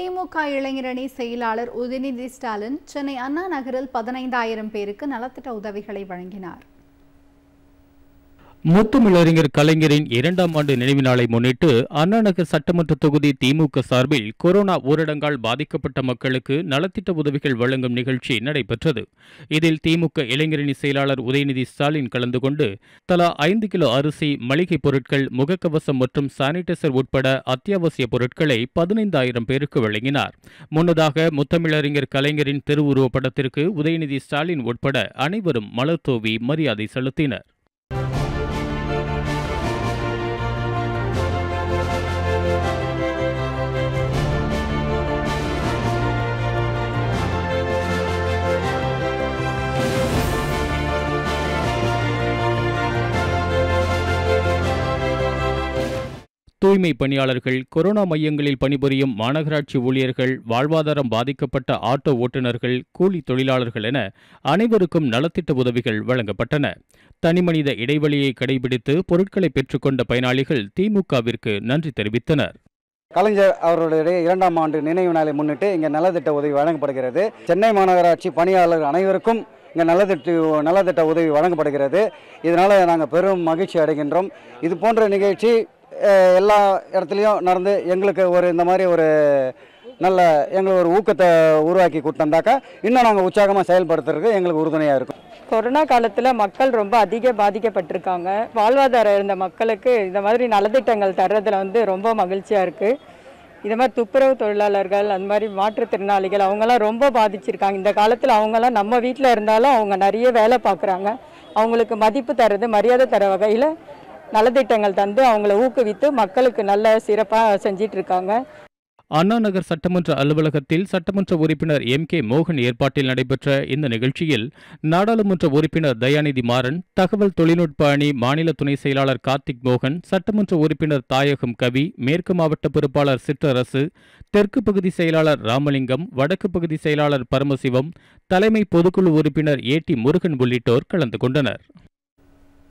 திமுக இளைஞரணி செயலாளர் உதயநிதி ஸ்டாலின் சென்னை அண்ணா நகரில் பதினைந்தாயிரம் பேருக்கு நலத்திட்ட உதவிகளை வழங்கினார் முத்தமிழறிஞர் கலைஞரின் இரண்டாம் ஆண்டு நினைவு நாளை முன்னிட்டு அண்ணாநகர் சட்டமன்ற தொகுதி திமுக சார்பில் கொரோனா ஊரடங்கால் பாதிக்கப்பட்ட மக்களுக்கு நலத்திட்ட உதவிகள் வழங்கும் நிகழ்ச்சி நடைபெற்றது இதில் திமுக இளைஞரணி செயலாளர் உதயநிதி ஸ்டாலின் கலந்து கொண்டு தலா ஐந்து கிலோ அரிசி மளிகை பொருட்கள் முகக்கவசம் மற்றும் சானிடைசர் உட்பட அத்தியாவசிய பொருட்களை பதினைந்தாயிரம் பேருக்கு வழங்கினார் முன்னதாக முத்தமிழறிஞர் கலைஞரின் திருவுருவப் படத்திற்கு உதயநிதி ஸ்டாலின் உட்பட அனைவரும் மலர்தூவி மரியாதை செலுத்தினர் தூய்மை பணியாளர்கள் கொரோனா மையங்களில் பணிபுரியும் மாநகராட்சி ஊழியர்கள் வாழ்வாதாரம் பாதிக்கப்பட்ட ஆட்டோ ஓட்டுநர்கள் கூலி தொழிலாளர்கள் என அனைவருக்கும் நலத்திட்ட உதவிகள் வழங்கப்பட்டன தனிமனித இடைவெளியை கடைபிடித்து பொருட்களை பெற்றுக்கொண்ட பயனாளிகள் திமுகவிற்கு நன்றி தெரிவித்தனர் கலைஞர் அவர்களுடைய இரண்டாம் ஆண்டு நினைவு நாளை முன்னிட்டு இங்கே நலத்திட்ட உதவி வழங்கப்படுகிறது சென்னை மாநகராட்சி பணியாளர்கள் அனைவருக்கும் இங்கே நலத்திட்ட நலத்திட்ட உதவி வழங்கப்படுகிறது இதனால் நாங்கள் பெரும் மகிழ்ச்சி அடைகின்றோம் இது போன்ற நிகழ்ச்சி எல்லா இடத்துலையும் நடந்து எங்களுக்கு ஒரு இந்த மாதிரி ஒரு நல்ல எங்களுக்கு ஒரு ஊக்கத்தை உருவாக்கி கொடுத்தோம்னாக்கா இன்னும் நாங்கள் உற்சாகமாக செயல்படுத்துறதுக்கு எங்களுக்கு உறுதுணையாக இருக்கும் கொரோனா காலத்தில் மக்கள் ரொம்ப அதிக பாதிக்கப்பட்டிருக்காங்க வாழ்வாதாரம் இருந்த மக்களுக்கு இந்த மாதிரி நலத்திட்டங்கள் தர்றதில் வந்து ரொம்ப மகிழ்ச்சியாக இருக்குது இது மாதிரி துப்புரவு தொழிலாளர்கள் அந்த மாதிரி மாற்றுத்திறனாளிகள் அவங்கெல்லாம் ரொம்ப பாதிச்சிருக்காங்க இந்த காலத்தில் அவங்கெல்லாம் நம்ம வீட்டில் இருந்தாலும் அவங்க நிறைய வேலை பார்க்குறாங்க அவங்களுக்கு மதிப்பு தர்றது மரியாதை தர வகையில் நலத்திட்டங்கள் தந்து அவங்கள ஊக்குவித்து மக்களுக்கு நல்ல சிறப்பாக செஞ்சிட்டு இருக்காங்க அண்ணாநகர் சட்டமன்ற அலுவலகத்தில் சட்டமன்ற உறுப்பினர் எம் கே மோகன் ஏற்பாட்டில் நடைபெற்ற இந்த நிகழ்ச்சியில் நாடாளுமன்ற உறுப்பினர் தயாநிதி மாறன் தகவல் தொழில்நுட்ப அணி மாநில துணை செயலாளர் கார்த்திக் மோகன் சட்டமன்ற உறுப்பினர் தாயகம் கவி மேற்கு மாவட்ட பொறுப்பாளர் சிற்றரசு தெற்கு பகுதி செயலாளர் ராமலிங்கம் வடக்கு பகுதி செயலாளர் பரமசிவம் தலைமை பொதுக்குழு உறுப்பினர் ஏ டி முருகன் உள்ளிட்டோர் கலந்து கொண்டனர்